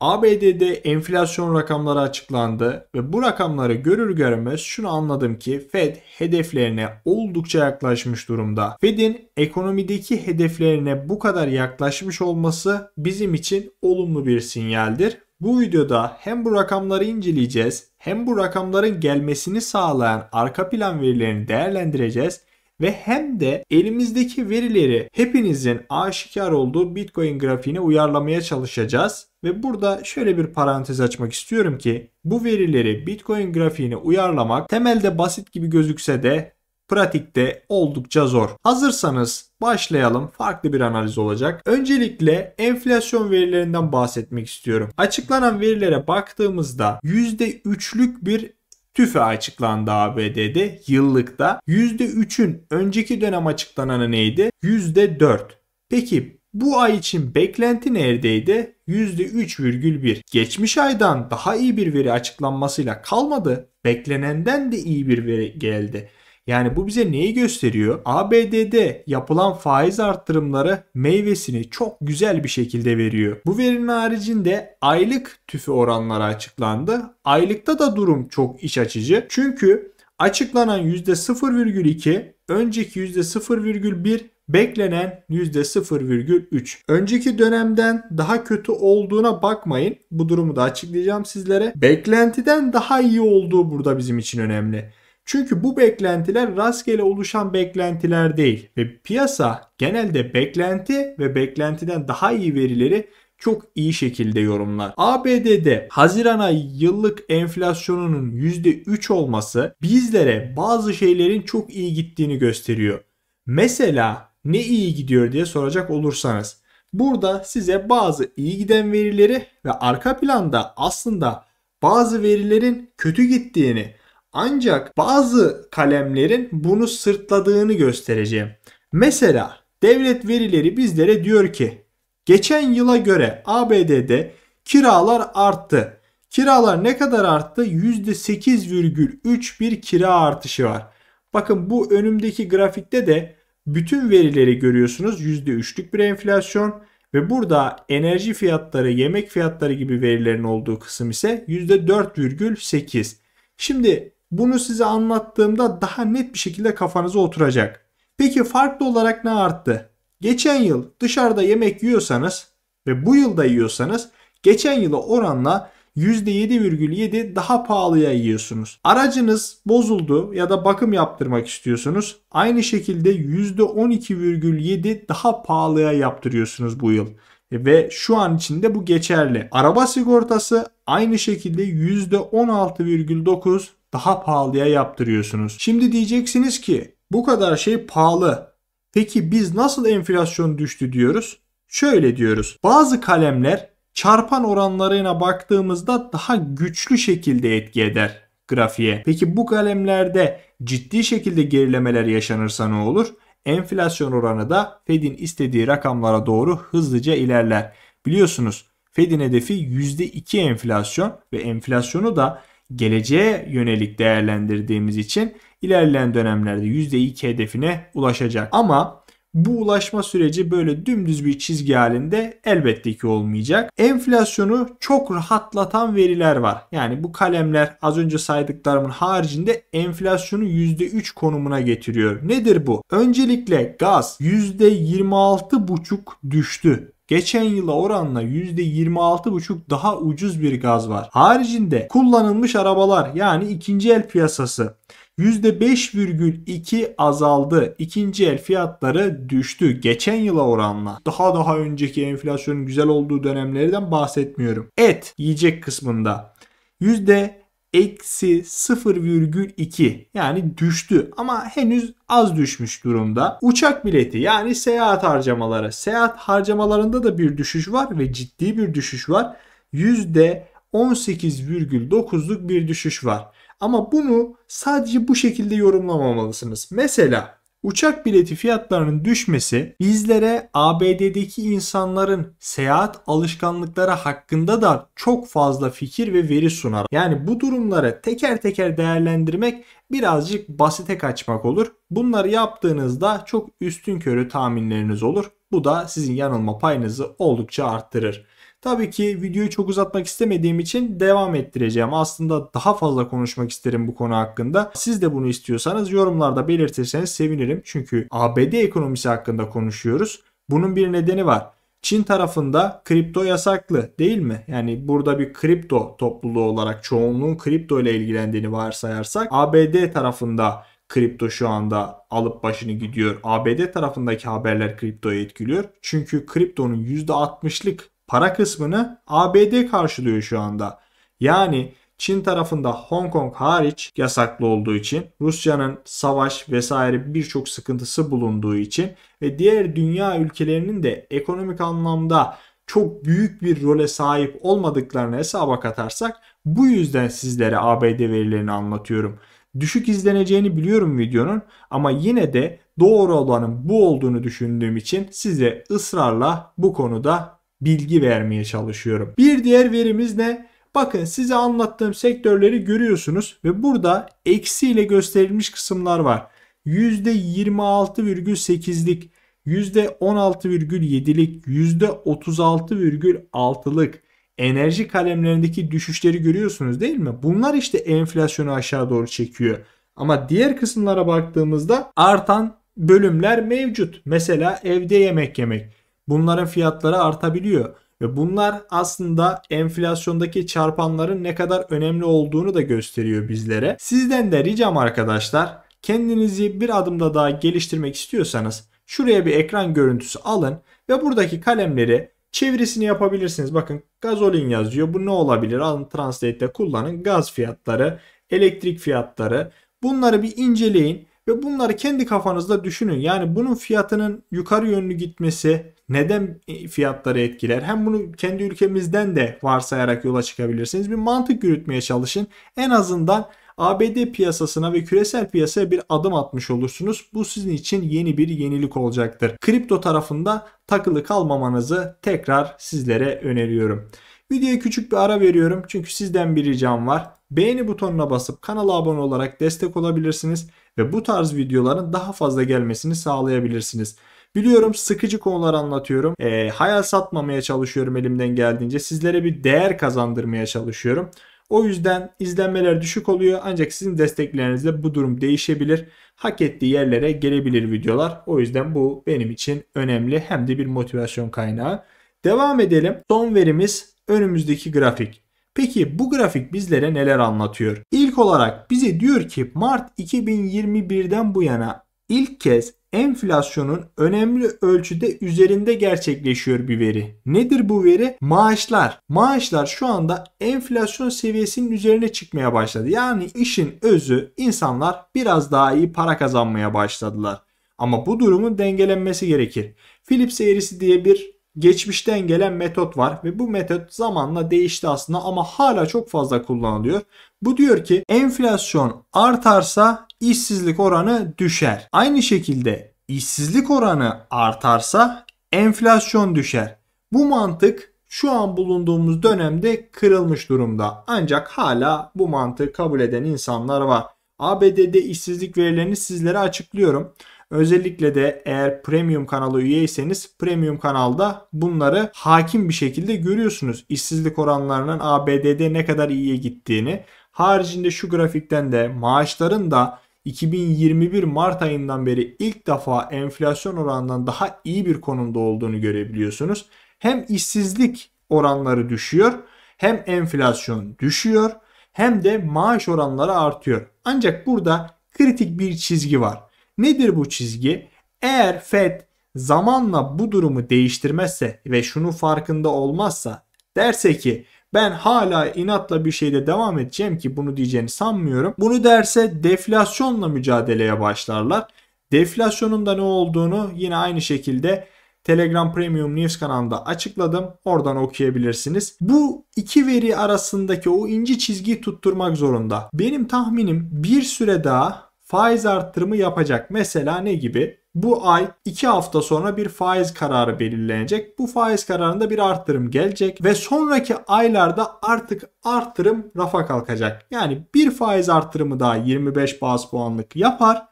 ABD'de enflasyon rakamları açıklandı ve bu rakamları görür görmez şunu anladım ki Fed hedeflerine oldukça yaklaşmış durumda. Fed'in ekonomideki hedeflerine bu kadar yaklaşmış olması bizim için olumlu bir sinyaldir. Bu videoda hem bu rakamları inceleyeceğiz hem bu rakamların gelmesini sağlayan arka plan verilerini değerlendireceğiz ve hem de elimizdeki verileri hepinizin aşikar olduğu Bitcoin grafiğine uyarlamaya çalışacağız. Ve burada şöyle bir parantez açmak istiyorum ki bu verileri Bitcoin grafiğine uyarlamak temelde basit gibi gözükse de pratikte oldukça zor. Hazırsanız başlayalım. Farklı bir analiz olacak. Öncelikle enflasyon verilerinden bahsetmek istiyorum. Açıklanan verilere baktığımızda %3'lük bir TÜFE açıklandı ABD'de yıllıkta. %3'ün önceki dönem açıklananı neydi? %4. Peki bu ay için beklenti neredeydi? %3,1. Geçmiş aydan daha iyi bir veri açıklanmasıyla kalmadı. Beklenenden de iyi bir veri geldi. Yani bu bize neyi gösteriyor? ABD'de yapılan faiz arttırımları meyvesini çok güzel bir şekilde veriyor. Bu verinin haricinde aylık tüfe oranları açıklandı. Aylıkta da durum çok iç açıcı. Çünkü açıklanan %0,2, önceki %0,1 beklenen %0,3. Önceki dönemden daha kötü olduğuna bakmayın. Bu durumu da açıklayacağım sizlere. Beklentiden daha iyi olduğu burada bizim için önemli. Çünkü bu beklentiler rastgele oluşan beklentiler değil ve piyasa genelde beklenti ve beklentiden daha iyi verileri çok iyi şekilde yorumlar. ABD'de Haziran ayı yıllık enflasyonunun %3 olması bizlere bazı şeylerin çok iyi gittiğini gösteriyor. Mesela ne iyi gidiyor diye soracak olursanız burada size bazı iyi giden verileri ve arka planda aslında bazı verilerin kötü gittiğini ancak bazı kalemlerin bunu sırtladığını göstereceğim. Mesela devlet verileri bizlere diyor ki geçen yıla göre ABD'de kiralar arttı. Kiralar ne kadar arttı? %8,3 bir kira artışı var. Bakın bu önümdeki grafikte de bütün verileri görüyorsunuz. %3'lük bir enflasyon ve burada enerji fiyatları, yemek fiyatları gibi verilerin olduğu kısım ise %4,8. Şimdi bunu size anlattığımda daha net bir şekilde kafanıza oturacak. Peki farklı olarak ne arttı? Geçen yıl dışarıda yemek yiyorsanız ve bu yılda yiyorsanız geçen yıla oranla %7,7 daha pahalıya yiyorsunuz. Aracınız bozuldu ya da bakım yaptırmak istiyorsunuz. Aynı şekilde %12,7 daha pahalıya yaptırıyorsunuz bu yıl ve şu an içinde bu geçerli. Araba sigortası aynı şekilde %16,9 daha pahalıya yaptırıyorsunuz. Şimdi diyeceksiniz ki bu kadar şey pahalı. Peki biz nasıl enflasyon düştü diyoruz? Şöyle diyoruz. Bazı kalemler çarpan oranlarına baktığımızda daha güçlü şekilde etki eder grafiğe. Peki bu kalemlerde ciddi şekilde gerilemeler yaşanırsa ne olur? Enflasyon oranı da Fed'in istediği rakamlara doğru hızlıca ilerler. Biliyorsunuz Fed'in hedefi %2 enflasyon ve enflasyonu da geleceğe yönelik değerlendirdiğimiz için ilerleyen dönemlerde %2 hedefine ulaşacak. Ama bu ulaşma süreci böyle dümdüz bir çizgi halinde elbette ki olmayacak. Enflasyonu çok rahatlatan veriler var. Yani bu kalemler az önce saydıklarımın haricinde enflasyonu %3 konumuna getiriyor. Nedir bu? Öncelikle gaz %26,5 düştü. Geçen yıla oranla %26,5 daha ucuz bir gaz var. Haricinde kullanılmış arabalar yani ikinci el piyasası %5,2 azaldı. İkinci el fiyatları düştü. Geçen yıla oranla. Daha daha önceki enflasyonun güzel olduğu dönemlerden bahsetmiyorum. Et yiyecek kısmında yüzde eksi 0,2 yani düştü ama henüz az düşmüş durumda. Uçak bileti yani seyahat harcamaları. Seyahat harcamalarında da bir düşüş var ve ciddi bir düşüş var. Yüzde %18,9'luk bir düşüş var. Ama bunu sadece bu şekilde yorumlamamalısınız. Mesela Uçak bileti fiyatlarının düşmesi bizlere ABD'deki insanların seyahat alışkanlıkları hakkında da çok fazla fikir ve veri sunar. Yani bu durumları teker teker değerlendirmek birazcık basite kaçmak olur. Bunları yaptığınızda çok üstün körü tahminleriniz olur. Bu da sizin yanılma payınızı oldukça arttırır. Tabii ki videoyu çok uzatmak istemediğim için devam ettireceğim. Aslında daha fazla konuşmak isterim bu konu hakkında. Siz de bunu istiyorsanız yorumlarda belirtirseniz sevinirim. Çünkü ABD ekonomisi hakkında konuşuyoruz. Bunun bir nedeni var. Çin tarafında kripto yasaklı değil mi? Yani burada bir kripto topluluğu olarak çoğunluğun kripto ile ilgilendiğini varsayarsak ABD tarafında kripto şu anda alıp başını gidiyor. ABD tarafındaki haberler kriptoyu etkiliyor. Çünkü kriptonun %60'lık para kısmını ABD karşılıyor şu anda. Yani Çin tarafında Hong Kong hariç yasaklı olduğu için Rusya'nın savaş vesaire birçok sıkıntısı bulunduğu için ve diğer dünya ülkelerinin de ekonomik anlamda çok büyük bir role sahip olmadıklarını hesaba katarsak bu yüzden sizlere ABD verilerini anlatıyorum. Düşük izleneceğini biliyorum videonun ama yine de doğru olanın bu olduğunu düşündüğüm için size ısrarla bu konuda bilgi vermeye çalışıyorum. Bir diğer verimiz ne? Bakın size anlattığım sektörleri görüyorsunuz ve burada eksi ile gösterilmiş kısımlar var. %26,8'lik, %16,7'lik, %36,6'lık enerji kalemlerindeki düşüşleri görüyorsunuz değil mi? Bunlar işte enflasyonu aşağı doğru çekiyor. Ama diğer kısımlara baktığımızda artan bölümler mevcut. Mesela evde yemek yemek. Bunların fiyatları artabiliyor. Ve bunlar aslında enflasyondaki çarpanların ne kadar önemli olduğunu da gösteriyor bizlere. Sizden de ricam arkadaşlar kendinizi bir adımda daha geliştirmek istiyorsanız şuraya bir ekran görüntüsü alın ve buradaki kalemleri çevirisini yapabilirsiniz. Bakın gazolin yazıyor. Bu ne olabilir? Alın Translate'de kullanın. Gaz fiyatları, elektrik fiyatları. Bunları bir inceleyin ve bunları kendi kafanızda düşünün. Yani bunun fiyatının yukarı yönlü gitmesi neden fiyatları etkiler? Hem bunu kendi ülkemizden de varsayarak yola çıkabilirsiniz. Bir mantık yürütmeye çalışın. En azından ABD piyasasına ve küresel piyasaya bir adım atmış olursunuz. Bu sizin için yeni bir yenilik olacaktır. Kripto tarafında takılı kalmamanızı tekrar sizlere öneriyorum. Videoya küçük bir ara veriyorum çünkü sizden bir ricam var. Beğeni butonuna basıp kanala abone olarak destek olabilirsiniz ve bu tarz videoların daha fazla gelmesini sağlayabilirsiniz. Biliyorum sıkıcı konular anlatıyorum. E, hayal satmamaya çalışıyorum elimden geldiğince. Sizlere bir değer kazandırmaya çalışıyorum. O yüzden izlenmeler düşük oluyor ancak sizin desteklerinizle bu durum değişebilir. Hak ettiği yerlere gelebilir videolar. O yüzden bu benim için önemli hem de bir motivasyon kaynağı. Devam edelim. Son verimiz önümüzdeki grafik. Peki bu grafik bizlere neler anlatıyor? İlk olarak bize diyor ki Mart 2021'den bu yana ilk kez enflasyonun önemli ölçüde üzerinde gerçekleşiyor bir veri. Nedir bu veri? Maaşlar. Maaşlar şu anda enflasyon seviyesinin üzerine çıkmaya başladı. Yani işin özü insanlar biraz daha iyi para kazanmaya başladılar. Ama bu durumun dengelenmesi gerekir. Philips eğrisi diye bir geçmişten gelen metot var ve bu metot zamanla değişti aslında ama hala çok fazla kullanılıyor. Bu diyor ki enflasyon artarsa işsizlik oranı düşer. Aynı şekilde işsizlik oranı artarsa enflasyon düşer. Bu mantık şu an bulunduğumuz dönemde kırılmış durumda. Ancak hala bu mantığı kabul eden insanlar var. ABD'de işsizlik verilerini sizlere açıklıyorum. Özellikle de eğer premium kanalı üyeyseniz premium kanalda bunları hakim bir şekilde görüyorsunuz. İşsizlik oranlarının ABD'de ne kadar iyiye gittiğini. Haricinde şu grafikten de maaşların da 2021 Mart ayından beri ilk defa enflasyon oranından daha iyi bir konumda olduğunu görebiliyorsunuz. Hem işsizlik oranları düşüyor, hem enflasyon düşüyor, hem de maaş oranları artıyor. Ancak burada kritik bir çizgi var. Nedir bu çizgi? Eğer Fed zamanla bu durumu değiştirmezse ve şunu farkında olmazsa derse ki ben hala inatla bir şeyde devam edeceğim ki bunu diyeceğini sanmıyorum. Bunu derse deflasyonla mücadeleye başlarlar. Deflasyonun da ne olduğunu yine aynı şekilde Telegram Premium News kanalında açıkladım. Oradan okuyabilirsiniz. Bu iki veri arasındaki o ince çizgiyi tutturmak zorunda. Benim tahminim bir süre daha faiz arttırımı yapacak. Mesela ne gibi? Bu ay 2 hafta sonra bir faiz kararı belirlenecek. Bu faiz kararında bir arttırım gelecek ve sonraki aylarda artık arttırım rafa kalkacak. Yani bir faiz arttırımı daha 25 baz puanlık yapar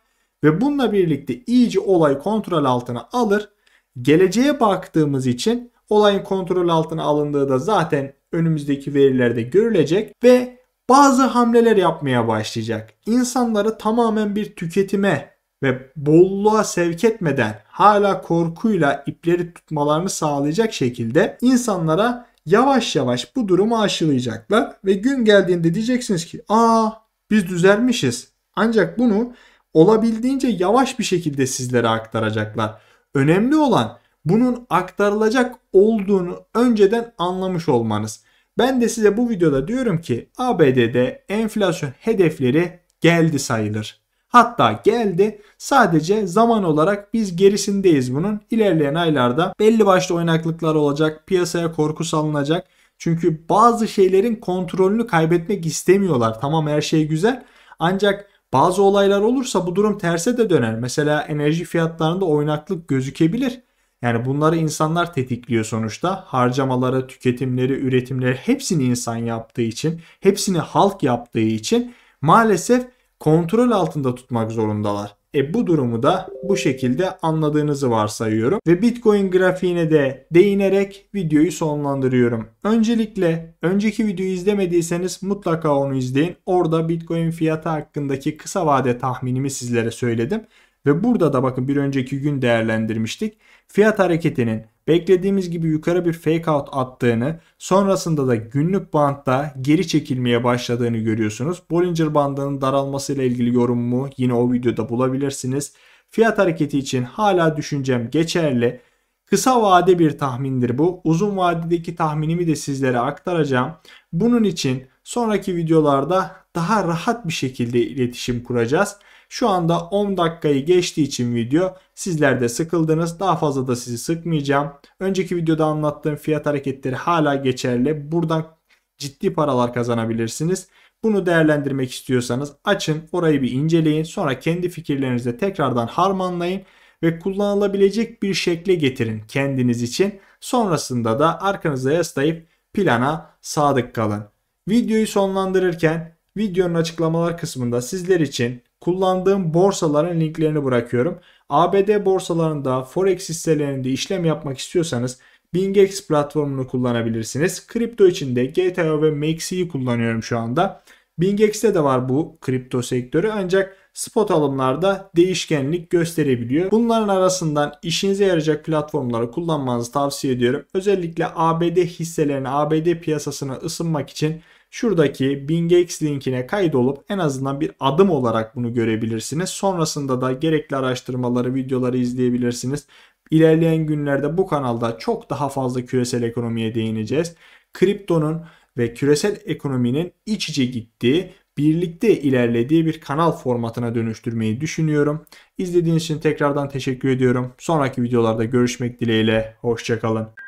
ve bununla birlikte iyice olay kontrol altına alır. Geleceğe baktığımız için olayın kontrol altına alındığı da zaten önümüzdeki verilerde görülecek ve bazı hamleler yapmaya başlayacak. İnsanları tamamen bir tüketime ve bolluğa sevk etmeden hala korkuyla ipleri tutmalarını sağlayacak şekilde insanlara yavaş yavaş bu durumu aşılayacaklar ve gün geldiğinde diyeceksiniz ki aa biz düzelmişiz. Ancak bunu olabildiğince yavaş bir şekilde sizlere aktaracaklar. Önemli olan bunun aktarılacak olduğunu önceden anlamış olmanız. Ben de size bu videoda diyorum ki ABD'de enflasyon hedefleri geldi sayılır. Hatta geldi. Sadece zaman olarak biz gerisindeyiz bunun. İlerleyen aylarda belli başlı oynaklıklar olacak. Piyasaya korku salınacak. Çünkü bazı şeylerin kontrolünü kaybetmek istemiyorlar. Tamam her şey güzel. Ancak bazı olaylar olursa bu durum terse de döner. Mesela enerji fiyatlarında oynaklık gözükebilir. Yani bunları insanlar tetikliyor sonuçta. Harcamaları, tüketimleri, üretimleri hepsini insan yaptığı için, hepsini halk yaptığı için maalesef kontrol altında tutmak zorundalar. E bu durumu da bu şekilde anladığınızı varsayıyorum ve Bitcoin grafiğine de değinerek videoyu sonlandırıyorum. Öncelikle önceki videoyu izlemediyseniz mutlaka onu izleyin. Orada Bitcoin fiyatı hakkındaki kısa vade tahminimi sizlere söyledim ve burada da bakın bir önceki gün değerlendirmiştik. Fiyat hareketinin beklediğimiz gibi yukarı bir fake out attığını sonrasında da günlük bantta geri çekilmeye başladığını görüyorsunuz. Bollinger bandının daralmasıyla ilgili yorumumu yine o videoda bulabilirsiniz. Fiyat hareketi için hala düşüncem geçerli. Kısa vade bir tahmindir bu. Uzun vadedeki tahminimi de sizlere aktaracağım. Bunun için sonraki videolarda daha rahat bir şekilde iletişim kuracağız. Şu anda 10 dakikayı geçtiği için video sizler de sıkıldınız. Daha fazla da sizi sıkmayacağım. Önceki videoda anlattığım fiyat hareketleri hala geçerli. Buradan ciddi paralar kazanabilirsiniz. Bunu değerlendirmek istiyorsanız açın orayı bir inceleyin. Sonra kendi fikirlerinizle tekrardan harmanlayın ve kullanılabilecek bir şekle getirin kendiniz için. Sonrasında da arkanıza yaslayıp plana sadık kalın. Videoyu sonlandırırken videonun açıklamalar kısmında sizler için kullandığım borsaların linklerini bırakıyorum. ABD borsalarında forex hisselerinde işlem yapmak istiyorsanız BingEx platformunu kullanabilirsiniz. Kripto için de GTO ve Maxi'yi kullanıyorum şu anda. BingEx'te de var bu kripto sektörü ancak spot alımlarda değişkenlik gösterebiliyor. Bunların arasından işinize yarayacak platformları kullanmanızı tavsiye ediyorum. Özellikle ABD hisselerini, ABD piyasasına ısınmak için Şuradaki BingX linkine kaydolup en azından bir adım olarak bunu görebilirsiniz. Sonrasında da gerekli araştırmaları, videoları izleyebilirsiniz. İlerleyen günlerde bu kanalda çok daha fazla küresel ekonomiye değineceğiz. Kriptonun ve küresel ekonominin iç içe gittiği, birlikte ilerlediği bir kanal formatına dönüştürmeyi düşünüyorum. İzlediğiniz için tekrardan teşekkür ediyorum. Sonraki videolarda görüşmek dileğiyle. Hoşçakalın.